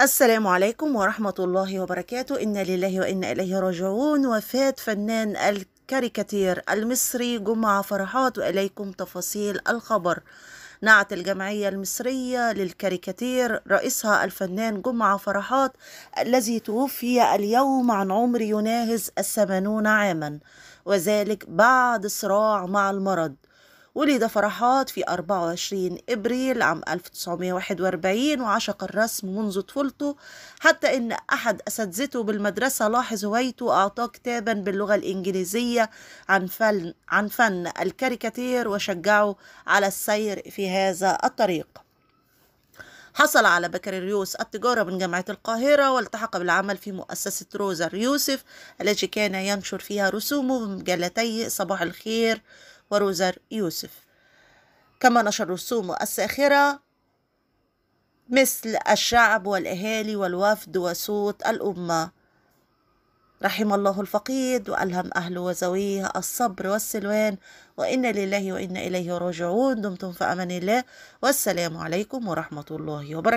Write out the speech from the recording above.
السلام عليكم ورحمة الله وبركاته إنا لله وإنا إليه راجعون وفاة فنان الكاريكاتير المصري جمعة فرحات وإليكم تفاصيل الخبر نعت الجمعية المصرية للكاريكاتير رئيسها الفنان جمعة فرحات الذي توفي اليوم عن عمر يناهز الثمانون عاما وذلك بعد صراع مع المرض ولد فرحات في 24 إبريل عام 1941 وعشق الرسم منذ طفولته حتى إن أحد أساتذته بالمدرسة لاحظ هوايته أعطاه كتابا باللغة الإنجليزية عن فن, عن فن الكاريكاتير وشجعه على السير في هذا الطريق حصل على بكالوريوس التجارة من جامعة القاهرة والتحق بالعمل في مؤسسة روزر يوسف التي كان ينشر فيها رسومه بمجلتي صباح الخير وروزر يوسف كما نشر الرسوم الساخرة مثل الشعب والأهالي والوفد وصوت الأمة رحم الله الفقيد وألهم أهله وزويه الصبر والسلوان وإنا لله وإنا إليه راجعون دمتم في أمان الله والسلام عليكم ورحمة الله وبركاته